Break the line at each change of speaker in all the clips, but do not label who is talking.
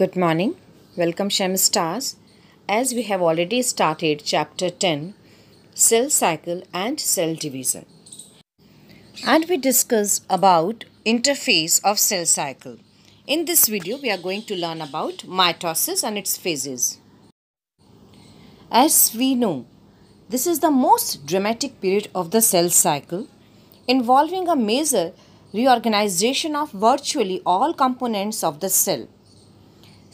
Good morning. Welcome Shem Stars. As we have already started chapter 10 cell cycle and cell division. And we discuss about interface of cell cycle. In this video we are going to learn about mitosis and its phases. As we know, this is the most dramatic period of the cell cycle involving a major reorganization of virtually all components of the cell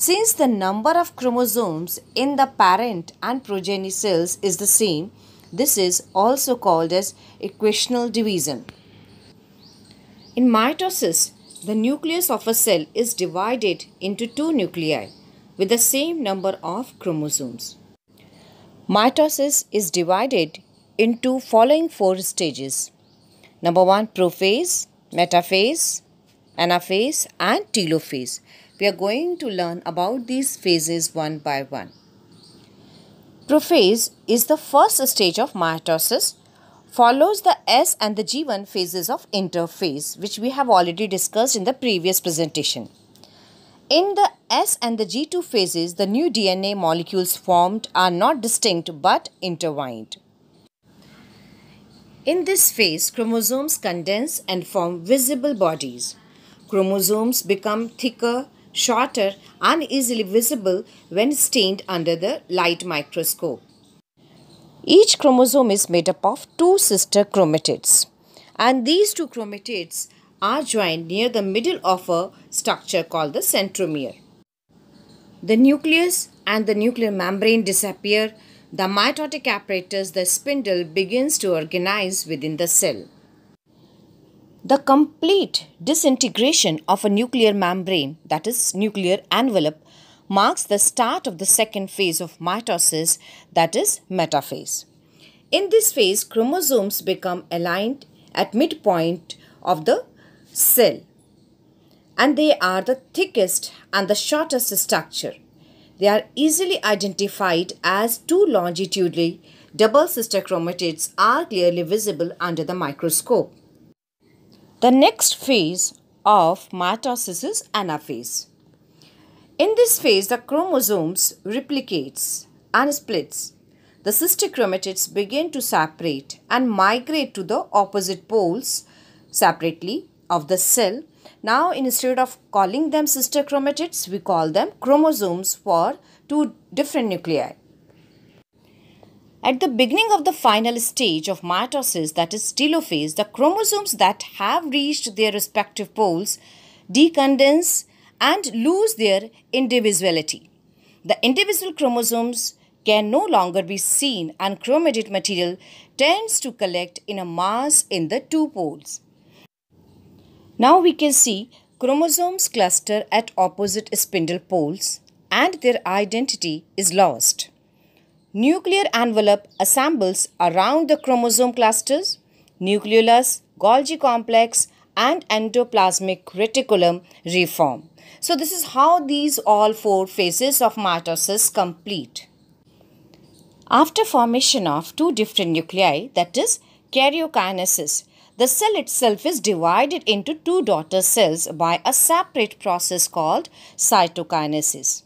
since the number of chromosomes in the parent and progeny cells is the same, this is also called as equational division. In mitosis, the nucleus of a cell is divided into two nuclei with the same number of chromosomes. Mitosis is divided into following four stages. Number 1 prophase, metaphase, anaphase and telophase. We are going to learn about these phases one by one. Prophase is the first stage of mitosis, follows the S and the G1 phases of interphase, which we have already discussed in the previous presentation. In the S and the G2 phases, the new DNA molecules formed are not distinct but intertwined. In this phase, chromosomes condense and form visible bodies. Chromosomes become thicker shorter and easily visible when stained under the light microscope. Each chromosome is made up of two sister chromatids and these two chromatids are joined near the middle of a structure called the centromere. The nucleus and the nuclear membrane disappear. The mitotic apparatus, the spindle, begins to organize within the cell. The complete disintegration of a nuclear membrane, that is, nuclear envelope, marks the start of the second phase of mitosis, that is, metaphase. In this phase, chromosomes become aligned at midpoint of the cell and they are the thickest and the shortest structure. They are easily identified as two longitudinally double sister chromatids are clearly visible under the microscope. The next phase of mitosis is anaphase. In this phase, the chromosomes replicates and splits. The cystic chromatids begin to separate and migrate to the opposite poles separately of the cell. Now, instead of calling them sister chromatids, we call them chromosomes for two different nuclei. At the beginning of the final stage of mitosis, that is telophase, the chromosomes that have reached their respective poles decondense and lose their individuality. The individual chromosomes can no longer be seen, and chromated material tends to collect in a mass in the two poles. Now we can see chromosomes cluster at opposite spindle poles and their identity is lost. Nuclear envelope assembles around the chromosome clusters, nucleolus, Golgi complex and endoplasmic reticulum reform. So this is how these all four phases of mitosis complete. After formation of two different nuclei that is karyokinesis, the cell itself is divided into two daughter cells by a separate process called cytokinesis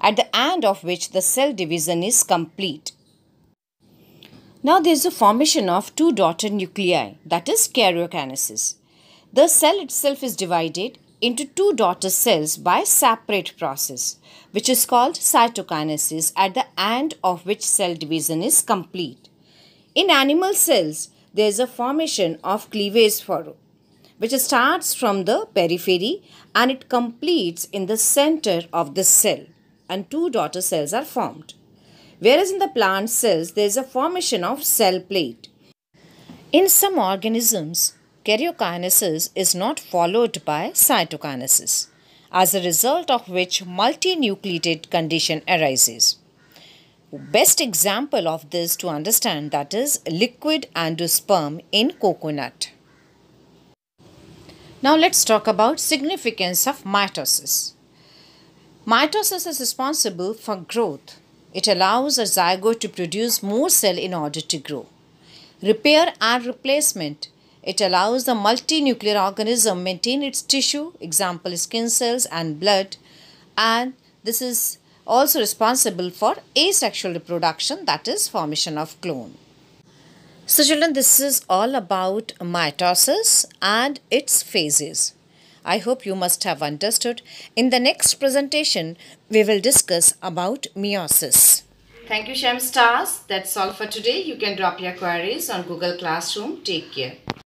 at the end of which the cell division is complete. Now there is a formation of two daughter nuclei that is karyokinesis. The cell itself is divided into two daughter cells by separate process which is called cytokinesis at the end of which cell division is complete. In animal cells, there is a formation of cleavage furrow which starts from the periphery and it completes in the center of the cell and two daughter cells are formed. Whereas in the plant cells, there is a formation of cell plate. In some organisms, karyokinesis is not followed by cytokinesis, as a result of which multinucleated condition arises. Best example of this to understand that is liquid endosperm in coconut. Now let's talk about significance of mitosis. Mitosis is responsible for growth. It allows a zygote to produce more cell in order to grow. Repair and replacement. It allows the multinuclear organism maintain its tissue, example skin cells and blood, and this is also responsible for asexual reproduction that is formation of clone. So children this is all about mitosis and its phases. I hope you must have understood. In the next presentation, we will discuss about meiosis. Thank you, Shem Stars. That's all for today. You can drop your queries on Google Classroom. Take care.